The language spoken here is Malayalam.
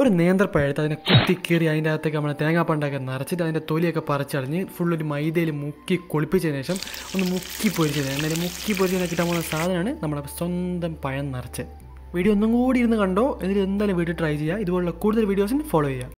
ഒരു നേന്ത്രപ്പഴത്ത് അതിനെ കീറി അതിൻ്റെ അകത്തേക്ക് നമ്മൾ തേങ്ങാപ്പണ്ടൊക്കെ നിറച്ചിട്ട് അതിൻ്റെ തൊലിയൊക്കെ പറിച്ചടഞ്ഞ് ഫുള്ളൊരു മൈദയിൽ മുക്കി കുളിപ്പിച്ചതിന് ശേഷം ഒന്ന് മുക്കി പൊരിച്ചത് എന്നാലും മുക്കി പൊരിച്ചതിനെ കിട്ടാൻ പോകുന്ന സാധനമാണ് നമ്മുടെ സ്വന്തം പഴം നിറച്ച് വീഡിയോ ഒന്നും കൂടി ഇരുന്ന് കണ്ടോ എന്നിട്ട് എന്തായാലും വീഡിയോ ട്രൈ ചെയ്യുക ഇതുപോലുള്ള കൂടുതൽ വീഡിയോസും ഫോളോ ചെയ്യുക